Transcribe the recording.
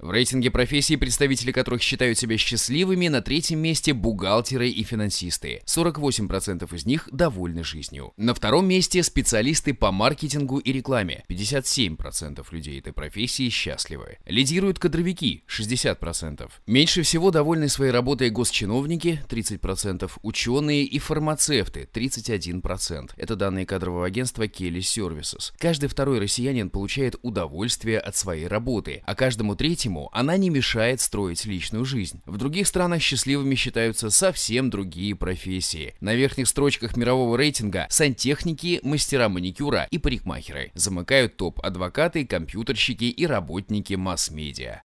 В рейтинге профессий, представители которых считают себя счастливыми, на третьем месте бухгалтеры и финансисты. 48% из них довольны жизнью. На втором месте специалисты по маркетингу и рекламе. 57% людей этой профессии счастливы. Лидируют кадровики 60%. Меньше всего довольны своей работой госчиновники 30%, ученые и фармацевты 31%. Это данные кадрового агентства Kelly Services. Каждый второй россиянин получает удовольствие от своей работы, а каждому третьему Посему она не мешает строить личную жизнь. В других странах счастливыми считаются совсем другие профессии. На верхних строчках мирового рейтинга сантехники, мастера маникюра и парикмахеры. Замыкают топ адвокаты, компьютерщики и работники масс-медиа.